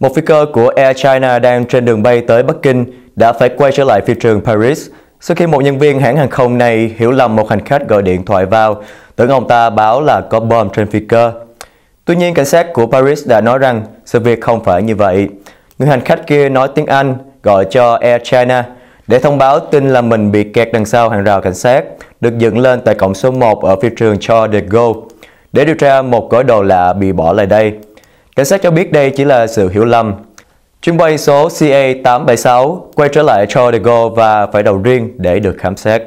Một phi cơ của Air China đang trên đường bay tới Bắc Kinh đã phải quay trở lại phi trường Paris sau khi một nhân viên hãng hàng không này hiểu lầm một hành khách gọi điện thoại vào, tưởng ông ta báo là có bom trên phi cơ. Tuy nhiên, cảnh sát của Paris đã nói rằng sự việc không phải như vậy. Người hành khách kia nói tiếng Anh gọi cho Air China để thông báo tin là mình bị kẹt đằng sau hàng rào cảnh sát được dựng lên tại cổng số 1 ở phi trường Charles de Gaulle để điều tra một gói đồ lạ bị bỏ lại đây. Cảnh sát cho biết đây chỉ là sự hiểu lầm. Chuyến bay số CA876 quay trở lại cho de Gaulle và phải đầu riêng để được khám xét.